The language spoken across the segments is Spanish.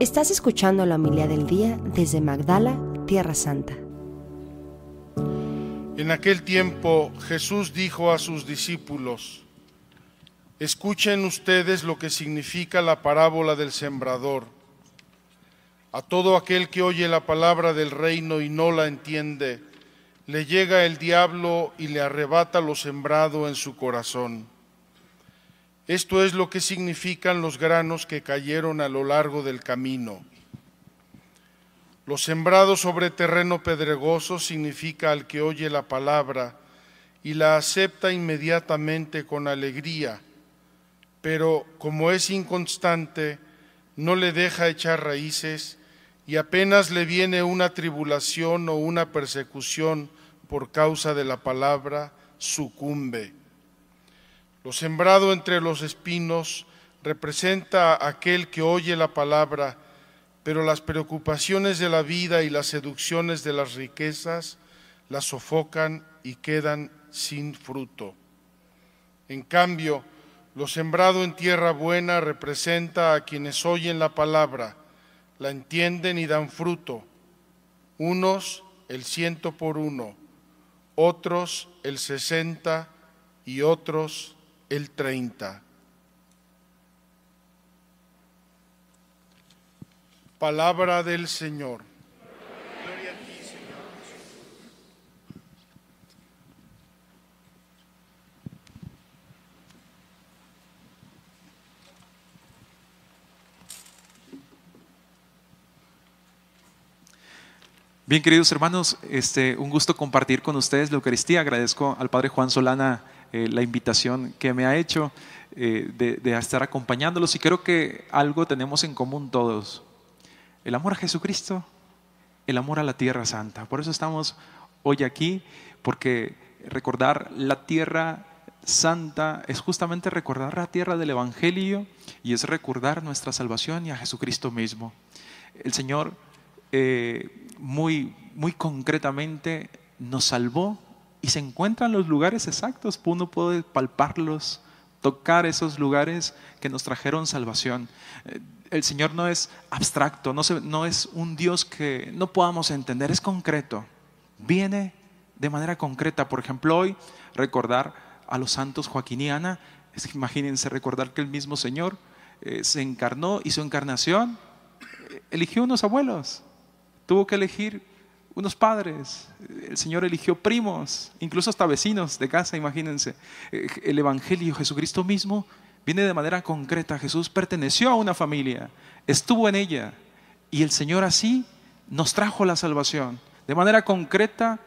Estás escuchando la humildad del día desde Magdala, Tierra Santa. En aquel tiempo Jesús dijo a sus discípulos, escuchen ustedes lo que significa la parábola del sembrador. A todo aquel que oye la palabra del reino y no la entiende, le llega el diablo y le arrebata lo sembrado en su corazón. Esto es lo que significan los granos que cayeron a lo largo del camino. Los sembrados sobre terreno pedregoso significa al que oye la palabra y la acepta inmediatamente con alegría, pero como es inconstante, no le deja echar raíces y apenas le viene una tribulación o una persecución por causa de la palabra, sucumbe. Lo sembrado entre los espinos representa a aquel que oye la palabra, pero las preocupaciones de la vida y las seducciones de las riquezas la sofocan y quedan sin fruto. En cambio, lo sembrado en tierra buena representa a quienes oyen la palabra, la entienden y dan fruto, unos el ciento por uno, otros el sesenta y otros el 30. Palabra del Señor. Señor. Bien, queridos hermanos, este, un gusto compartir con ustedes la Eucaristía. Agradezco al Padre Juan Solana eh, la invitación que me ha hecho eh, de, estar acompañándolos y creo que algo tenemos en común todos. El amor a Jesucristo, el amor a la tierra santa. Por eso estamos hoy aquí, porque recordar la tierra santa es justamente recordar la tierra del Evangelio y es recordar nuestra salvación y a Jesucristo mismo. El Señor eh, muy, muy concretamente nos salvó y se encuentran los lugares exactos, pues, uno puede palparlos, tocar esos lugares que nos trajeron salvación. Eh, el Señor no es abstracto, no, no es un Dios que no podamos entender, es concreto. Viene de manera concreta. Por ejemplo, hoy recordar a los santos Joaquín y Ana, imagínense recordar que el mismo Señor eh, se encarnó y su encarnación eh, eligió unos abuelos. Tuvo que elegir unos padres, el Señor eligió primos, incluso hasta vecinos de casa, imagínense. Eh, el Evangelio, Jesucristo mismo, viene de manera concreta. Jesús perteneció a una familia, estuvo en ella, y el Señor así nos trajo la salvación, de manera concreta,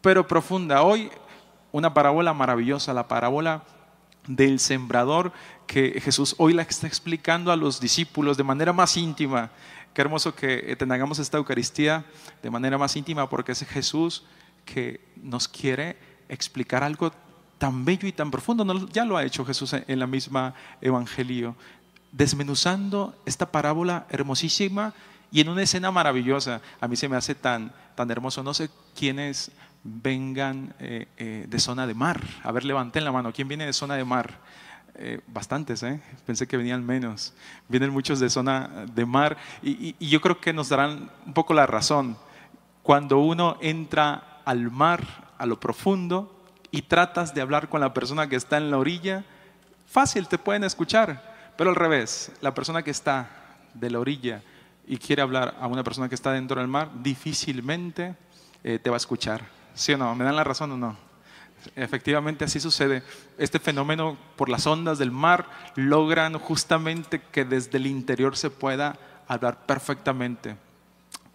pero profunda. Hoy, una parábola maravillosa, la parábola del sembrador que Jesús hoy la está explicando a los discípulos de manera más íntima. Qué hermoso que eh, tengamos esta Eucaristía de manera más íntima porque es Jesús que nos quiere explicar algo tan bello y tan profundo. ya lo ha hecho Jesús en, la misma Evangelio, desmenuzando esta parábola hermosísima y en una escena maravillosa. A mí se me hace tan, tan hermoso. No sé quiénes vengan eh, eh, de zona de mar. A ver, levanten la mano. ¿Quién viene de zona de mar? Eh, bastantes, ¿eh? pensé que venían menos. Vienen muchos de zona de mar y, yo creo que nos darán un poco la razón. Cuando uno entra al mar, a lo profundo, y tratas de hablar con la persona que está en la orilla, fácil, te pueden escuchar. Pero al revés, la persona que está de la orilla y quiere hablar a una persona que está dentro del mar, difícilmente eh, te va a escuchar. ¿Sí o no? ¿Me dan la razón o no? Efectivamente así sucede. Este fenómeno por las ondas del mar logran justamente que desde el interior se pueda hablar perfectamente.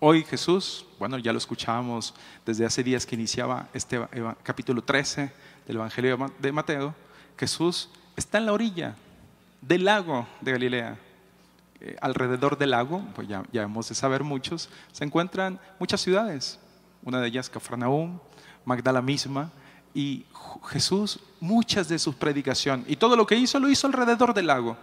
Hoy Jesús, bueno, ya lo escuchábamos desde hace días que iniciaba este capítulo 13 del Evangelio de Mateo, Jesús está en la orilla del lago de Galilea. Eh, alrededor del lago, pues ya, ya hemos de saber muchos, se encuentran muchas ciudades. Una de ellas, Cafarnaúm, Magdala misma, y Jesús, muchas de sus predicaciones, y todo lo que hizo, lo hizo alrededor del lago.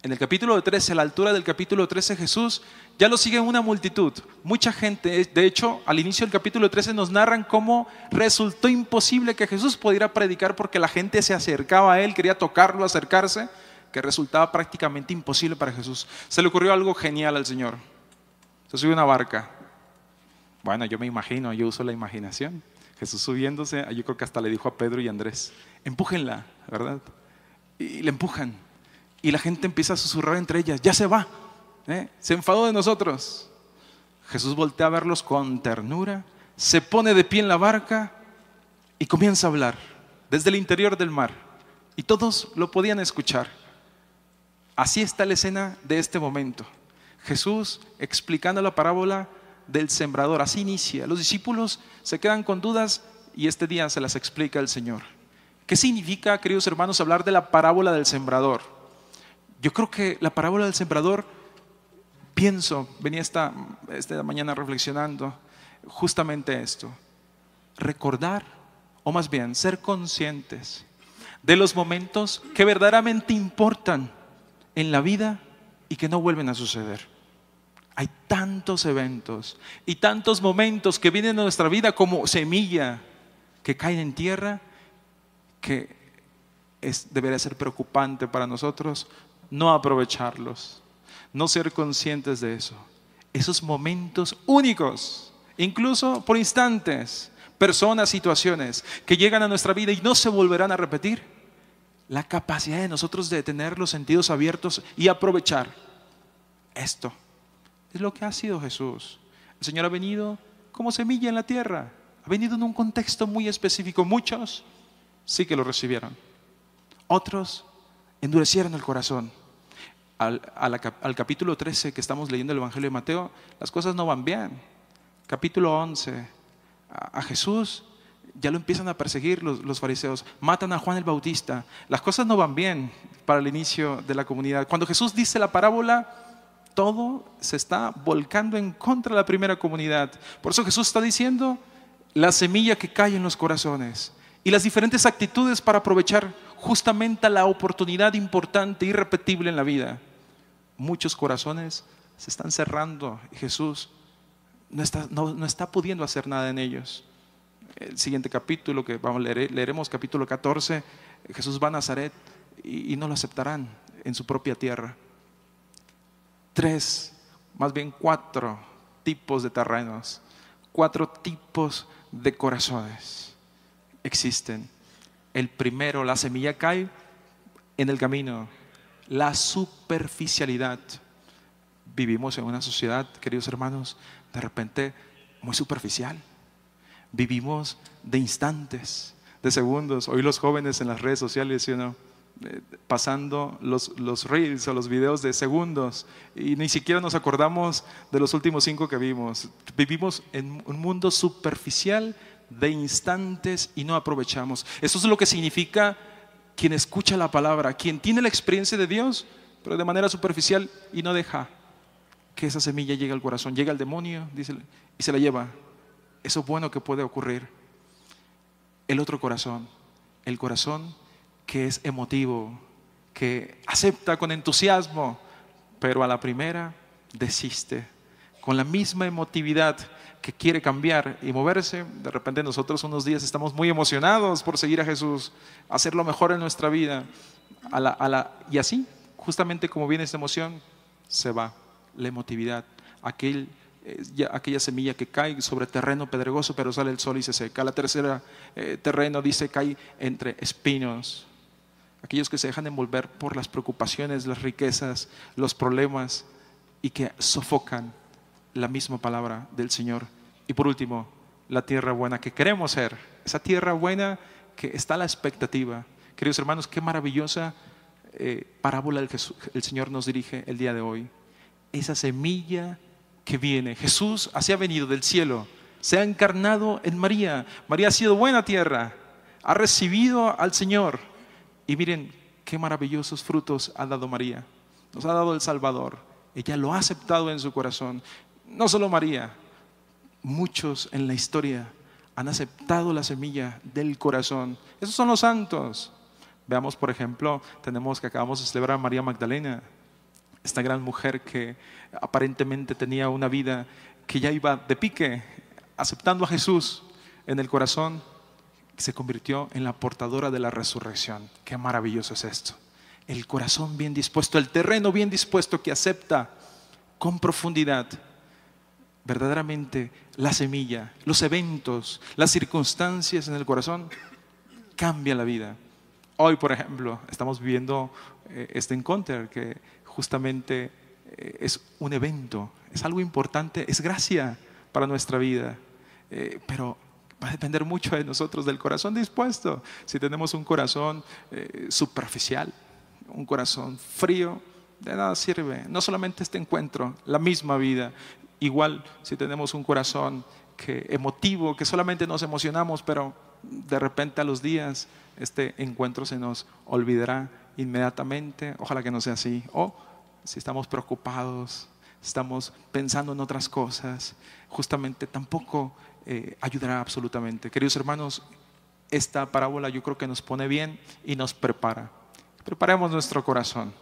En el capítulo 13, a la altura del capítulo 13, Jesús ya lo sigue una multitud, mucha gente. De hecho, al inicio del capítulo 13 nos narran cómo resultó imposible que Jesús pudiera predicar porque la gente se acercaba a él, quería tocarlo, acercarse, que resultaba prácticamente imposible para Jesús. Se le ocurrió algo genial al Señor. Se subió una barca. Bueno, yo me imagino, yo uso la imaginación. Jesús subiéndose, ah, yo creo que hasta le dijo a Pedro y Andrés, empújenla, ¿verdad? Y le empujan. Y la gente empieza a susurrar entre ellas, ya se va, ¿eh? se enfadó de nosotros. Jesús voltea a verlos con ternura, se pone de pie en la barca y comienza a hablar desde el interior del mar. Y todos lo podían escuchar. Así está la escena de este momento. Jesús explicando la parábola del sembrador. Así inicia. Los discípulos se quedan con dudas y este día se las explica el Señor. ¿Qué significa, queridos hermanos, hablar de la parábola del sembrador? Yo creo que la parábola del sembrador, pienso, venía esta, esta mañana reflexionando justamente esto. Recordar, o más bien, ser conscientes de los momentos que verdaderamente importan en la vida y que no vuelven a suceder. Hay tantos eventos y tantos momentos que vienen a nuestra vida como semilla que caen en tierra que debería ser preocupante para nosotros no aprovecharlos, no ser conscientes de eso. Esos momentos únicos, incluso por instantes, personas, situaciones que llegan a nuestra vida y no se volverán a repetir, la capacidad de nosotros de tener los sentidos abiertos y aprovechar esto es lo que ha sido Jesús. El Señor ha venido como semilla en la tierra, ha venido en un contexto muy específico. Muchos sí que lo recibieron, otros endurecieron el corazón. Al, capítulo 13 que estamos leyendo el Evangelio de Mateo, las cosas no van bien. Capítulo 11, a, Jesús ya lo empiezan a perseguir los, fariseos, matan a Juan el Bautista, las cosas no van bien para el inicio de la comunidad. Cuando Jesús dice la parábola, todo se está volcando en contra de la primera comunidad. Por eso Jesús está diciendo la semilla que cae en los corazones y las diferentes actitudes para aprovechar justamente la oportunidad importante, irrepetible en la vida. Muchos corazones se están cerrando y Jesús no está, pudiendo hacer nada en ellos. El siguiente capítulo que vamos, leer, leeremos, capítulo 14, Jesús va a Nazaret y no lo aceptarán en su propia tierra tres, más bien cuatro tipos de terrenos, cuatro tipos de corazones existen. El primero, la semilla cae en el camino, la superficialidad. Vivimos en una sociedad, queridos hermanos, de repente muy superficial. Vivimos de instantes, de segundos. Hoy los jóvenes en las redes sociales, ¿sí eh, pasando los, reels o los videos de segundos y ni siquiera nos acordamos de los últimos cinco que vimos. Vivimos en un mundo superficial de instantes y no aprovechamos. Eso es lo que significa quien escucha la palabra, quien tiene la experiencia de Dios, pero de manera superficial y no deja que esa semilla llegue al corazón, llega al demonio dice, y se la lleva. Eso es bueno que puede ocurrir. El otro corazón, el corazón que es emotivo, que acepta con entusiasmo, pero a la primera desiste. Con la misma emotividad que quiere cambiar y moverse, de repente nosotros unos días estamos muy emocionados por seguir a Jesús, hacer lo mejor en nuestra vida, y así, justamente como viene esta emoción, se va la emotividad, eh, aquella semilla que cae sobre terreno pedregoso, pero sale el sol y se seca. La tercera eh, terreno dice cae entre espinos aquellos que se dejan envolver por las preocupaciones, las riquezas, los problemas y que sofocan la misma palabra del Señor. Y por último, la tierra buena que queremos ser, esa tierra buena que está a la expectativa. Queridos hermanos, qué maravillosa eh, parábola el, el Señor nos dirige el día de hoy. Esa semilla que viene, Jesús así ha venido del cielo, se ha encarnado en María. María ha sido buena tierra, ha recibido al Señor y miren qué maravillosos frutos ha dado María. Nos ha dado el Salvador. Ella lo ha aceptado en su corazón. No solo María, muchos en la historia han aceptado la semilla del corazón. Esos son los santos. Veamos, por ejemplo, tenemos que acabamos de celebrar a María Magdalena, esta gran mujer que aparentemente tenía una vida que ya iba de pique, aceptando a Jesús en el corazón, se convirtió en la portadora de la resurrección. Qué maravilloso es esto. El corazón bien dispuesto, el terreno bien dispuesto que acepta con profundidad verdaderamente la semilla, los eventos, las circunstancias en el corazón, cambia la vida. Hoy, por ejemplo, estamos viviendo eh, este encounter que justamente eh, es un evento, es algo importante, es gracia para nuestra vida, eh, pero Va a depender mucho de nosotros, del corazón dispuesto. Si tenemos un corazón eh, superficial, un corazón frío, de nada sirve. No solamente este encuentro, la misma vida. Igual si tenemos un corazón que emotivo, que solamente nos emocionamos, pero de repente a los días este encuentro se nos olvidará inmediatamente. Ojalá que no sea así. O si estamos preocupados, estamos pensando en otras cosas, justamente tampoco eh, ayudará absolutamente. Queridos hermanos, esta parábola yo creo que nos pone bien y nos prepara. Preparemos nuestro corazón.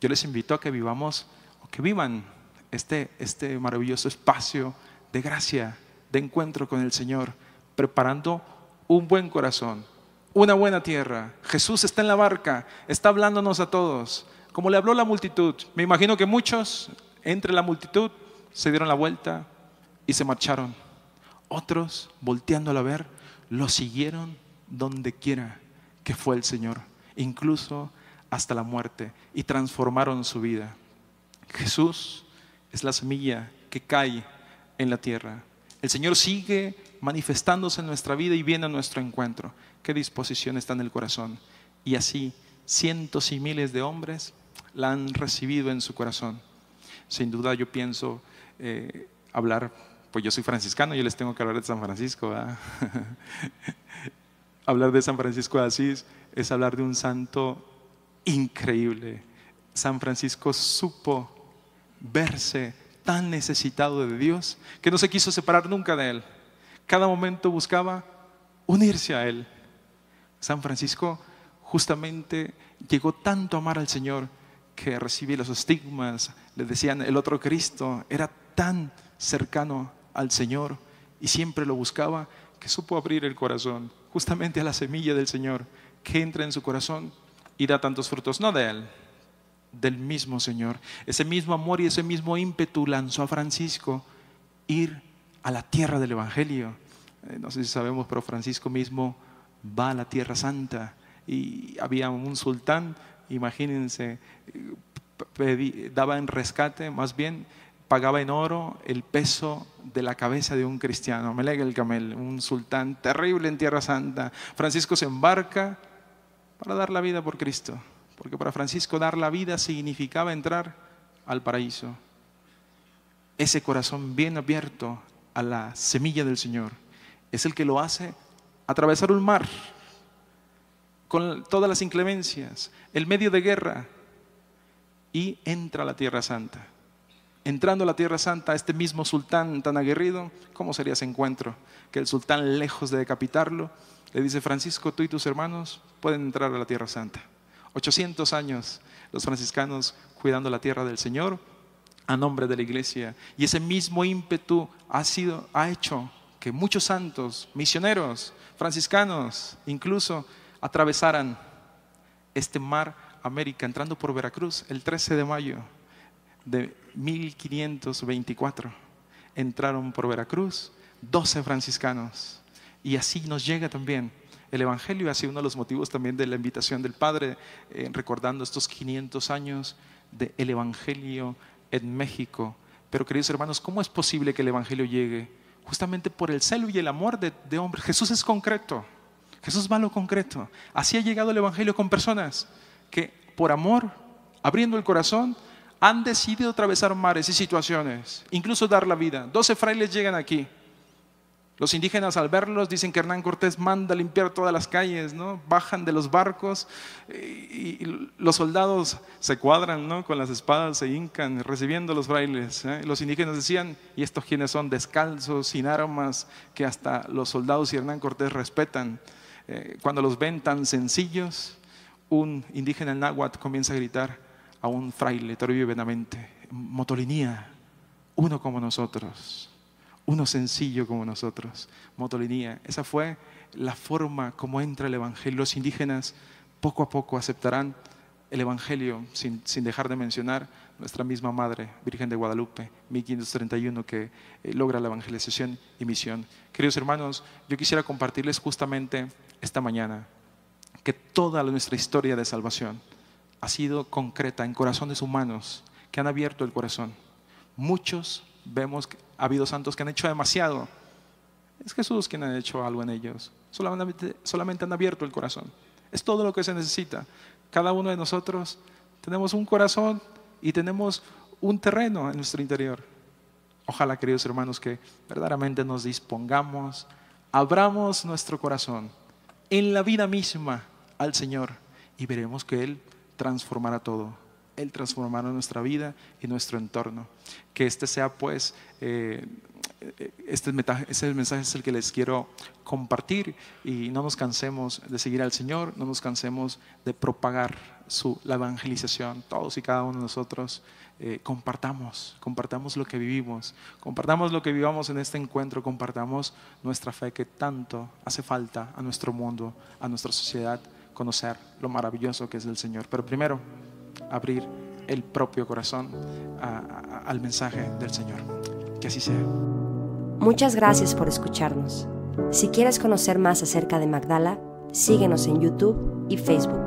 Yo les invito a que vivamos o que vivan este, este maravilloso espacio de gracia, de encuentro con el Señor, preparando un buen corazón, una buena tierra. Jesús está en la barca, está hablándonos a todos, como le habló la multitud. Me imagino que muchos entre la multitud, se dieron la vuelta y se marcharon. Otros, volteando a ver, lo siguieron donde quiera que fue el Señor, incluso hasta la muerte, y transformaron su vida. Jesús es la semilla que cae en la tierra. El Señor sigue manifestándose en nuestra vida y viene a nuestro encuentro. Qué disposición está en el corazón. Y así cientos y miles de hombres la han recibido en su corazón sin duda yo pienso eh, hablar, pues yo soy franciscano, yo les tengo que hablar de San Francisco. hablar de San Francisco de Asís es hablar de un santo increíble. San Francisco supo verse tan necesitado de Dios que no se quiso separar nunca de Él. Cada momento buscaba unirse a Él. San Francisco justamente llegó tanto a amar al Señor que recibí los estigmas, le decían el otro Cristo, era tan cercano al Señor y siempre lo buscaba que supo abrir el corazón justamente a la semilla del Señor que entra en su corazón y da tantos frutos, no de Él, del mismo Señor. Ese mismo amor y ese mismo ímpetu lanzó a Francisco ir a la tierra del Evangelio. Eh, no sé si sabemos, pero Francisco mismo va a la tierra santa y había un sultán imagínense, daba en rescate, más bien pagaba en oro el peso de la cabeza de un cristiano, Meleg el Camel, un sultán terrible en Tierra Santa. Francisco se embarca para dar la vida por Cristo, porque para Francisco dar la vida significaba entrar al paraíso. Ese corazón bien abierto a la semilla del Señor es el que lo hace atravesar un mar con todas las inclemencias, el medio de guerra, y entra a la Tierra Santa. Entrando a la Tierra Santa, este mismo sultán tan aguerrido, ¿cómo sería ese encuentro? Que el sultán, lejos de decapitarlo, le dice, Francisco, tú y tus hermanos pueden entrar a la Tierra Santa. 800 años los franciscanos cuidando la tierra del Señor a nombre de la iglesia. Y ese mismo ímpetu ha, sido, ha hecho que muchos santos, misioneros, franciscanos, incluso atravesaran este mar América entrando por Veracruz el 13 de mayo de 1524. Entraron por Veracruz 12 franciscanos. Y así nos llega también el Evangelio, ha sido uno de los motivos también de la invitación del Padre, eh, recordando estos 500 años del el Evangelio en México. Pero queridos hermanos, ¿cómo es posible que el Evangelio llegue? Justamente por el celo y el amor de, de hombres. Jesús es concreto. Jesús va a lo concreto. Así ha llegado el Evangelio con personas que por amor, abriendo el corazón, han decidido atravesar mares y situaciones, incluso dar la vida. Doce frailes llegan aquí. Los indígenas al verlos dicen que Hernán Cortés manda limpiar todas las calles, ¿no? Bajan de los barcos eh, y, los soldados se cuadran, ¿no? Con las espadas se hincan recibiendo los frailes. ¿eh? Los indígenas decían, ¿y estos quienes son descalzos, sin armas, que hasta los soldados y Hernán Cortés respetan? Eh, cuando los ven tan sencillos, un indígena en náhuatl comienza a gritar a un fraile toribio motolinía, uno como nosotros, uno sencillo como nosotros, motolinía. Esa fue la forma como entra el Evangelio. Los indígenas poco a poco aceptarán el Evangelio, sin, dejar de mencionar nuestra misma Madre, Virgen de Guadalupe, 1531, que eh, logra la evangelización y misión. Queridos hermanos, yo quisiera compartirles justamente esta mañana que toda nuestra historia de salvación ha sido concreta en corazones humanos que han abierto el corazón. Muchos vemos que ha habido santos que han hecho demasiado. Es Jesús quien ha hecho algo en ellos. Solamente, solamente han abierto el corazón. Es todo lo que se necesita. Cada uno de nosotros tenemos un corazón y tenemos un terreno en nuestro interior. Ojalá, queridos hermanos, que verdaderamente nos dispongamos, abramos nuestro corazón en la vida misma al Señor y veremos que Él transformará todo. Él transformará nuestra vida y nuestro entorno. Que este sea pues eh, este mensaje, mensaje es el que les quiero compartir y no nos cansemos de seguir al Señor, no nos cansemos de propagar su, la evangelización, todos y cada uno de nosotros. Eh, compartamos, compartamos lo que vivimos, compartamos lo que vivamos en este encuentro, compartamos nuestra fe que tanto hace falta a nuestro mundo, a nuestra sociedad, conocer lo maravilloso que es el Señor. Pero primero, abrir el propio corazón al mensaje del Señor. Que así sea. Muchas gracias por escucharnos. Si quieres conocer más acerca de Magdala, síguenos en YouTube y Facebook.